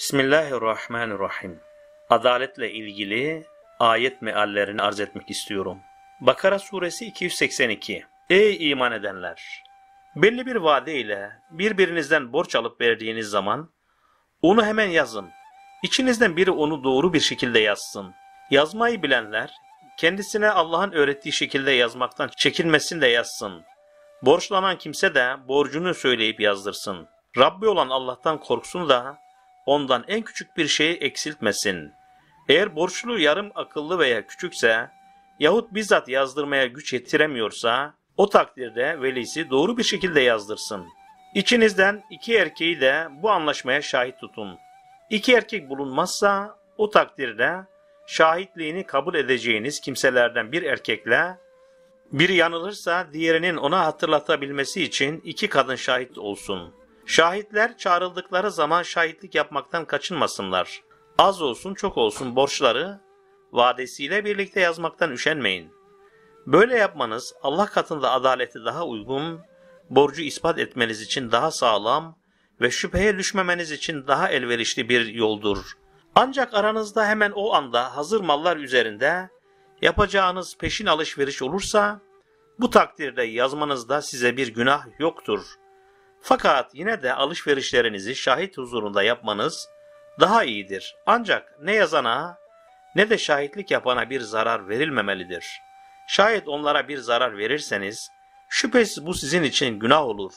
Bismillahirrahmanirrahim. Adaletle ilgili ayet meallerini arz etmek istiyorum. Bakara suresi 282 Ey iman edenler! Belli bir vade ile birbirinizden borç alıp verdiğiniz zaman onu hemen yazın. İçinizden biri onu doğru bir şekilde yazsın. Yazmayı bilenler kendisine Allah'ın öğrettiği şekilde yazmaktan çekinmesin de yazsın. Borçlanan kimse de borcunu söyleyip yazdırsın. Rabbi olan Allah'tan korksun da ondan en küçük bir şeyi eksiltmesin. Eğer borçlu yarım akıllı veya küçükse yahut bizzat yazdırmaya güç yetiremiyorsa o takdirde velisi doğru bir şekilde yazdırsın. İçinizden iki erkeği de bu anlaşmaya şahit tutun. İki erkek bulunmazsa o takdirde şahitliğini kabul edeceğiniz kimselerden bir erkekle biri yanılırsa diğerinin ona hatırlatabilmesi için iki kadın şahit olsun.'' Şahitler çağrıldıkları zaman şahitlik yapmaktan kaçınmasınlar. Az olsun çok olsun borçları vadesiyle birlikte yazmaktan üşenmeyin. Böyle yapmanız Allah katında adaleti daha uygun, borcu ispat etmeniz için daha sağlam ve şüpheye düşmemeniz için daha elverişli bir yoldur. Ancak aranızda hemen o anda hazır mallar üzerinde yapacağınız peşin alışveriş olursa, bu takdirde yazmanızda size bir günah yoktur.'' Fakat yine de alışverişlerinizi şahit huzurunda yapmanız daha iyidir. Ancak ne yazana ne de şahitlik yapana bir zarar verilmemelidir. Şayet onlara bir zarar verirseniz şüphesiz bu sizin için günah olur.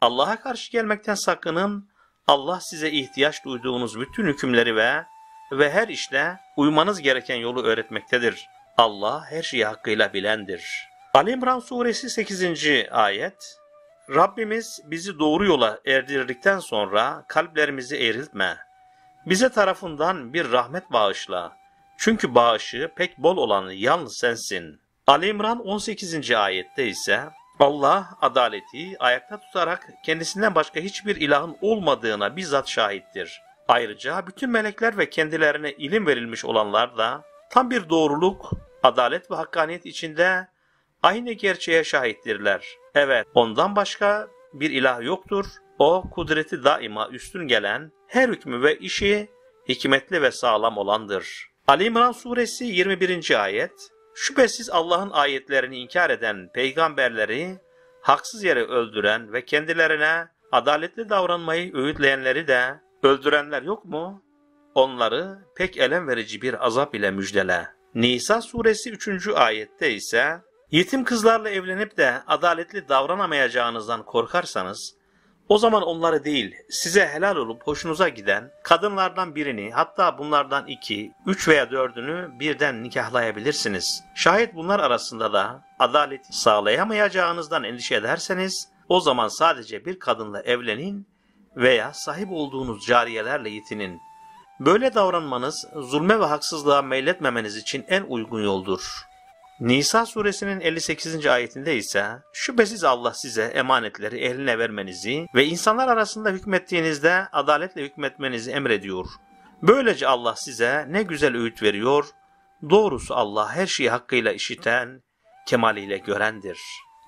Allah'a karşı gelmekten sakının. Allah size ihtiyaç duyduğunuz bütün hükümleri ve ve her işte uymanız gereken yolu öğretmektedir. Allah her şeyi hakkıyla bilendir. Ali İmran suresi 8. ayet Rabbimiz bizi doğru yola erdirdikten sonra kalplerimizi eğriltme. Bize tarafından bir rahmet bağışla. Çünkü bağışı pek bol olan yalnız sensin. Ali İmran 18. ayette ise Allah adaleti ayakta tutarak kendisinden başka hiçbir ilahın olmadığına bizzat şahittir. Ayrıca bütün melekler ve kendilerine ilim verilmiş olanlar da tam bir doğruluk, adalet ve hakkaniyet içinde aynı gerçeğe şahittirler. Evet, ondan başka bir ilah yoktur. O kudreti daima üstün gelen, her hükmü ve işi hikmetli ve sağlam olandır. Ali İmran suresi 21. ayet Şüphesiz Allah'ın ayetlerini inkar eden peygamberleri haksız yere öldüren ve kendilerine adaletli davranmayı öğütleyenleri de öldürenler yok mu? Onları pek elem verici bir azap ile müjdele. Nisa suresi 3. ayette ise Yetim kızlarla evlenip de adaletli davranamayacağınızdan korkarsanız, o zaman onları değil, size helal olup hoşunuza giden kadınlardan birini, hatta bunlardan iki, üç veya dördünü birden nikahlayabilirsiniz. Şayet bunlar arasında da adaleti sağlayamayacağınızdan endişe ederseniz, o zaman sadece bir kadınla evlenin veya sahip olduğunuz cariyelerle yetinin. Böyle davranmanız zulme ve haksızlığa meyletmemeniz için en uygun yoldur.'' Nisa suresinin 58. ayetinde ise şüphesiz Allah size emanetleri eline vermenizi ve insanlar arasında hükmettiğinizde adaletle hükmetmenizi emrediyor. Böylece Allah size ne güzel öğüt veriyor. Doğrusu Allah her şeyi hakkıyla işiten, kemaliyle görendir.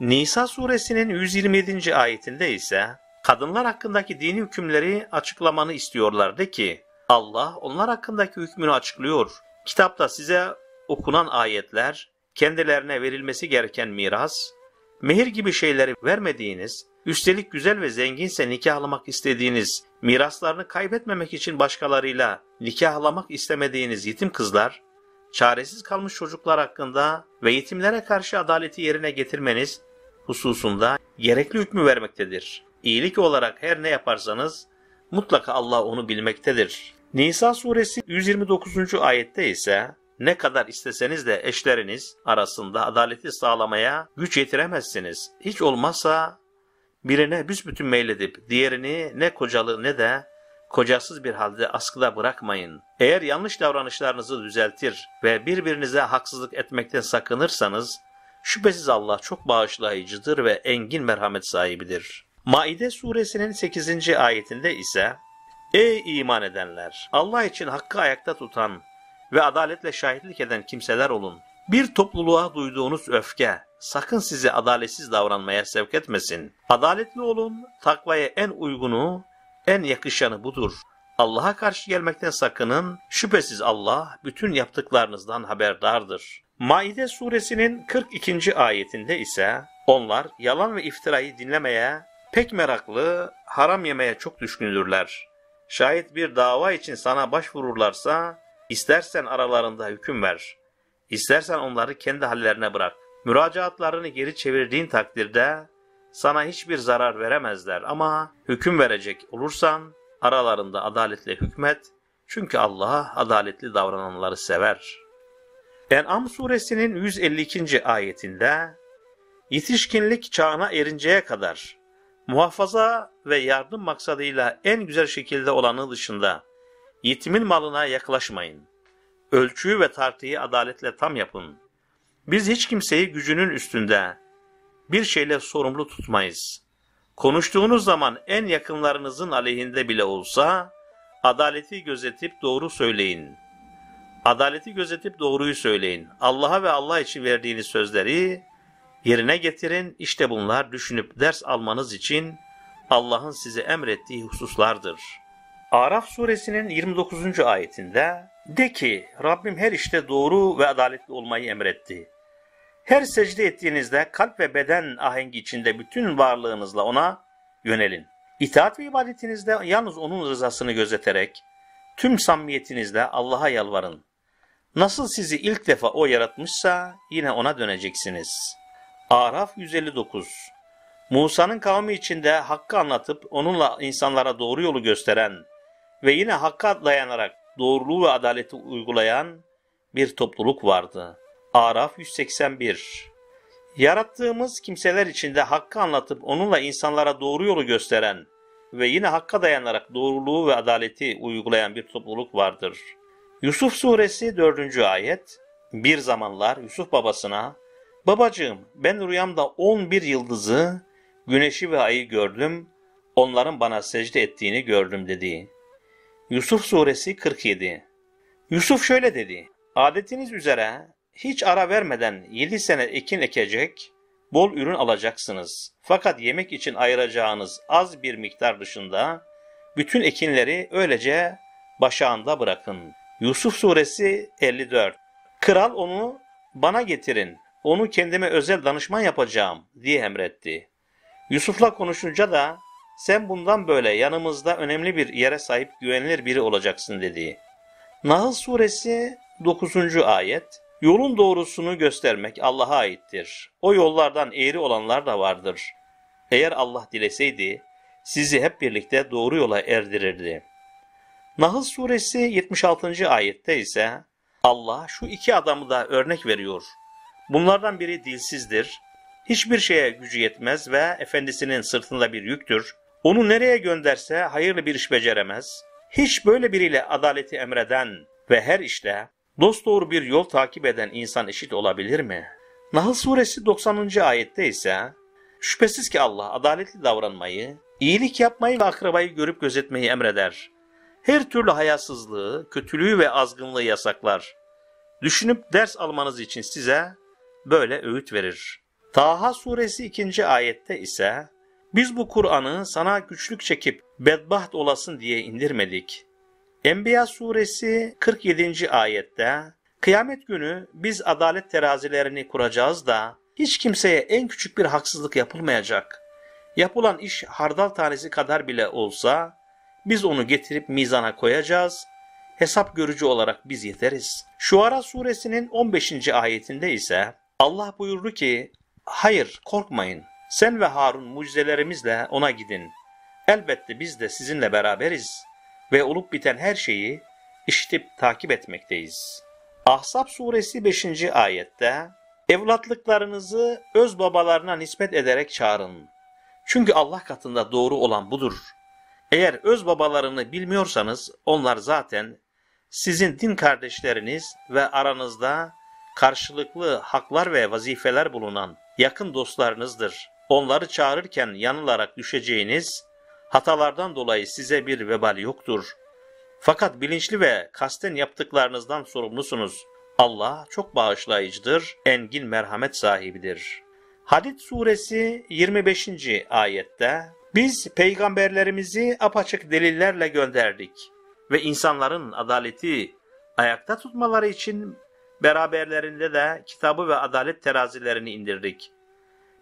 Nisa suresinin 127. ayetinde ise kadınlar hakkındaki dini hükümleri açıklamanı istiyorlardı ki Allah onlar hakkındaki hükmünü açıklıyor. Kitapta size okunan ayetler kendilerine verilmesi gereken miras, mehir gibi şeyleri vermediğiniz, üstelik güzel ve zenginse nikahlamak istediğiniz, miraslarını kaybetmemek için başkalarıyla nikahlamak istemediğiniz yetim kızlar, çaresiz kalmış çocuklar hakkında ve yetimlere karşı adaleti yerine getirmeniz hususunda gerekli hükmü vermektedir. İyilik olarak her ne yaparsanız mutlaka Allah onu bilmektedir. Nisa suresi 129. ayette ise ne kadar isteseniz de eşleriniz arasında adaleti sağlamaya güç yetiremezsiniz. Hiç olmazsa birine büsbütün meyledip diğerini ne kocalı ne de kocasız bir halde askıda bırakmayın. Eğer yanlış davranışlarınızı düzeltir ve birbirinize haksızlık etmekten sakınırsanız, şüphesiz Allah çok bağışlayıcıdır ve engin merhamet sahibidir. Maide suresinin 8. ayetinde ise, Ey iman edenler! Allah için hakkı ayakta tutan, ve adaletle şahitlik eden kimseler olun. Bir topluluğa duyduğunuz öfke sakın sizi adaletsiz davranmaya sevk etmesin. Adaletli olun, takvaya en uygunu, en yakışanı budur. Allah'a karşı gelmekten sakının, şüphesiz Allah bütün yaptıklarınızdan haberdardır. Maide suresinin 42. ayetinde ise onlar yalan ve iftirayı dinlemeye, pek meraklı, haram yemeye çok düşkündürler. Şayet bir dava için sana başvururlarsa İstersen aralarında hüküm ver. İstersen onları kendi hallerine bırak. Müracaatlarını geri çevirdiğin takdirde sana hiçbir zarar veremezler ama hüküm verecek olursan aralarında adaletle hükmet çünkü Allah adaletli davrananları sever. En'am suresinin 152. ayetinde yetişkinlik çağına erinceye kadar muhafaza ve yardım maksadıyla en güzel şekilde olanı dışında Yetimin malına yaklaşmayın. Ölçüyü ve tartıyı adaletle tam yapın. Biz hiç kimseyi gücünün üstünde bir şeyle sorumlu tutmayız. Konuştuğunuz zaman en yakınlarınızın aleyhinde bile olsa adaleti gözetip doğru söyleyin. Adaleti gözetip doğruyu söyleyin. Allah'a ve Allah için verdiğiniz sözleri yerine getirin. İşte bunlar düşünüp ders almanız için Allah'ın size emrettiği hususlardır.'' Araf suresinin 29. ayetinde de ki Rabbim her işte doğru ve adaletli olmayı emretti. Her secde ettiğinizde kalp ve beden ahengi içinde bütün varlığınızla ona yönelin. İtaat ve ibadetinizde yalnız onun rızasını gözeterek tüm samimiyetinizle Allah'a yalvarın. Nasıl sizi ilk defa o yaratmışsa yine ona döneceksiniz. Araf 159 Musa'nın kavmi içinde hakkı anlatıp onunla insanlara doğru yolu gösteren ve yine hakka dayanarak doğruluğu ve adaleti uygulayan bir topluluk vardı. Araf 181 Yarattığımız kimseler içinde hakkı anlatıp onunla insanlara doğru yolu gösteren ve yine hakka dayanarak doğruluğu ve adaleti uygulayan bir topluluk vardır. Yusuf suresi 4. ayet Bir zamanlar Yusuf babasına Babacığım ben rüyamda 11 yıldızı, güneşi ve ayı gördüm, onların bana secde ettiğini gördüm dediği. Yusuf suresi 47 Yusuf şöyle dedi. Adetiniz üzere hiç ara vermeden 7 sene ekin ekecek, bol ürün alacaksınız. Fakat yemek için ayıracağınız az bir miktar dışında bütün ekinleri öylece başağında bırakın. Yusuf suresi 54 Kral onu bana getirin, onu kendime özel danışman yapacağım diye emretti. Yusuf'la konuşunca da sen bundan böyle yanımızda önemli bir yere sahip güvenilir biri olacaksın dediği. Nahl suresi 9. ayet Yolun doğrusunu göstermek Allah'a aittir. O yollardan eğri olanlar da vardır. Eğer Allah dileseydi sizi hep birlikte doğru yola erdirirdi. Nahl suresi 76. ayette ise Allah şu iki adamı da örnek veriyor. Bunlardan biri dilsizdir, hiçbir şeye gücü yetmez ve efendisinin sırtında bir yüktür. Onu nereye gönderse hayırlı bir iş beceremez. Hiç böyle biriyle adaleti emreden ve her işte dosdoğru bir yol takip eden insan eşit olabilir mi? Nahl suresi 90. ayette ise şüphesiz ki Allah adaletli davranmayı, iyilik yapmayı ve akrabayı görüp gözetmeyi emreder. Her türlü hayasızlığı, kötülüğü ve azgınlığı yasaklar. Düşünüp ders almanız için size böyle öğüt verir. Taha suresi 2. ayette ise biz bu Kur'an'ı sana güçlük çekip bedbaht olasın diye indirmedik. Enbiya suresi 47. ayette Kıyamet günü biz adalet terazilerini kuracağız da hiç kimseye en küçük bir haksızlık yapılmayacak. Yapılan iş hardal tanesi kadar bile olsa biz onu getirip mizana koyacağız. Hesap görücü olarak biz yeteriz. Şuara suresinin 15. ayetinde ise Allah buyurdu ki hayır korkmayın sen ve Harun mucizelerimizle ona gidin. Elbette biz de sizinle beraberiz ve olup biten her şeyi işitip takip etmekteyiz. Ahzab suresi 5. ayette Evlatlıklarınızı öz babalarına nispet ederek çağırın. Çünkü Allah katında doğru olan budur. Eğer öz babalarını bilmiyorsanız onlar zaten sizin din kardeşleriniz ve aranızda karşılıklı haklar ve vazifeler bulunan yakın dostlarınızdır. Onları çağırırken yanılarak düşeceğiniz, hatalardan dolayı size bir vebal yoktur. Fakat bilinçli ve kasten yaptıklarınızdan sorumlusunuz. Allah çok bağışlayıcıdır, engin merhamet sahibidir. Hadid suresi 25. ayette Biz peygamberlerimizi apaçık delillerle gönderdik ve insanların adaleti ayakta tutmaları için beraberlerinde de kitabı ve adalet terazilerini indirdik.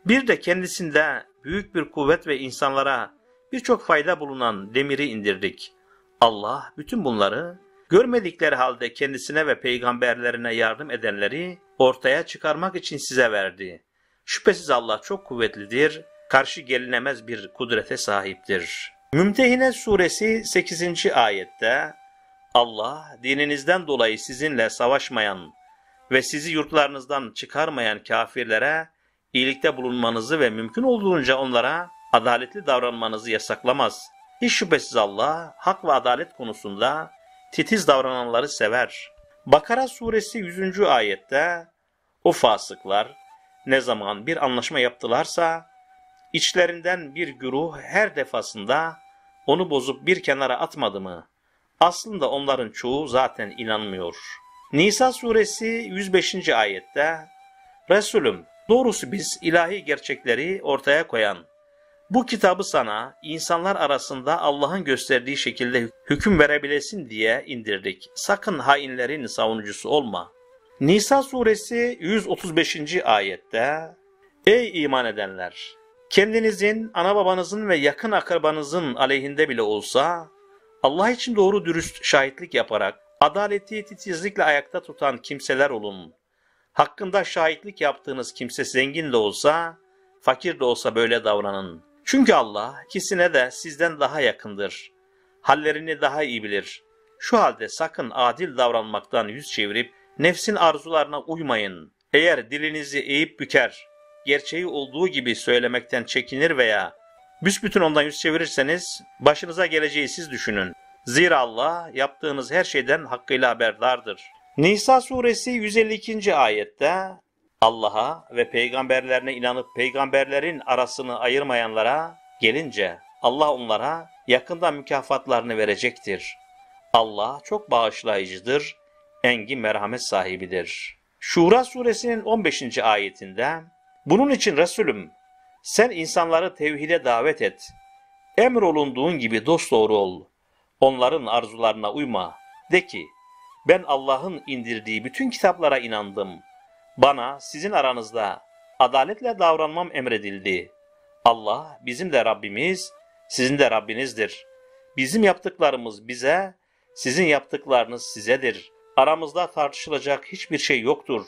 Bir de kendisinde büyük bir kuvvet ve insanlara birçok fayda bulunan demiri indirdik. Allah bütün bunları görmedikleri halde kendisine ve peygamberlerine yardım edenleri ortaya çıkarmak için size verdi. Şüphesiz Allah çok kuvvetlidir, karşı gelinemez bir kudrete sahiptir. Mümtehine suresi 8. ayette Allah dininizden dolayı sizinle savaşmayan ve sizi yurtlarınızdan çıkarmayan kafirlere iyilikte bulunmanızı ve mümkün olduğunca onlara adaletli davranmanızı yasaklamaz. Hiç şüphesiz Allah hak ve adalet konusunda titiz davrananları sever. Bakara suresi 100. ayette o fasıklar ne zaman bir anlaşma yaptılarsa içlerinden bir güruh her defasında onu bozup bir kenara atmadı mı? Aslında onların çoğu zaten inanmıyor. Nisa suresi 105. ayette Resulüm Doğrusu biz ilahi gerçekleri ortaya koyan, bu kitabı sana insanlar arasında Allah'ın gösterdiği şekilde hüküm verebilesin diye indirdik. Sakın hainlerin savunucusu olma. Nisa suresi 135. ayette Ey iman edenler! Kendinizin, ana babanızın ve yakın akrabanızın aleyhinde bile olsa Allah için doğru dürüst şahitlik yaparak adaleti titizlikle ayakta tutan kimseler olun. Hakkında şahitlik yaptığınız kimse zengin de olsa, fakir de olsa böyle davranın. Çünkü Allah ikisine de sizden daha yakındır. Hallerini daha iyi bilir. Şu halde sakın adil davranmaktan yüz çevirip nefsin arzularına uymayın. Eğer dilinizi eğip büker, gerçeği olduğu gibi söylemekten çekinir veya büsbütün ondan yüz çevirirseniz başınıza geleceği siz düşünün. Zira Allah yaptığınız her şeyden hakkıyla haberdardır. Nisa suresi 152. ayette Allah'a ve peygamberlerine inanıp peygamberlerin arasını ayırmayanlara gelince Allah onlara yakında mükafatlarını verecektir. Allah çok bağışlayıcıdır, engin merhamet sahibidir. Şura suresinin 15. ayetinde Bunun için Resulüm sen insanları tevhide davet et. Emrolunduğun gibi dosdoğru ol. Onların arzularına uyma. De ki ben Allah'ın indirdiği bütün kitaplara inandım. Bana sizin aranızda adaletle davranmam emredildi. Allah bizim de Rabbimiz, sizin de Rabbinizdir. Bizim yaptıklarımız bize, sizin yaptıklarınız sizedir. Aramızda tartışılacak hiçbir şey yoktur.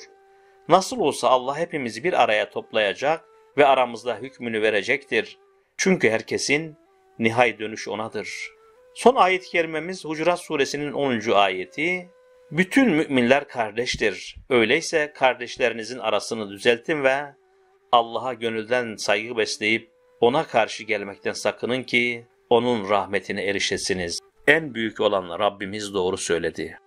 Nasıl olsa Allah hepimizi bir araya toplayacak ve aramızda hükmünü verecektir. Çünkü herkesin nihai dönüşü O'nadır. Son ayet-i kerimemiz Hucurat suresinin 10. ayeti bütün müminler kardeştir. Öyleyse kardeşlerinizin arasını düzeltin ve Allah'a gönülden saygı besleyip ona karşı gelmekten sakının ki onun rahmetine erişesiniz. En büyük olan Rabbimiz doğru söyledi.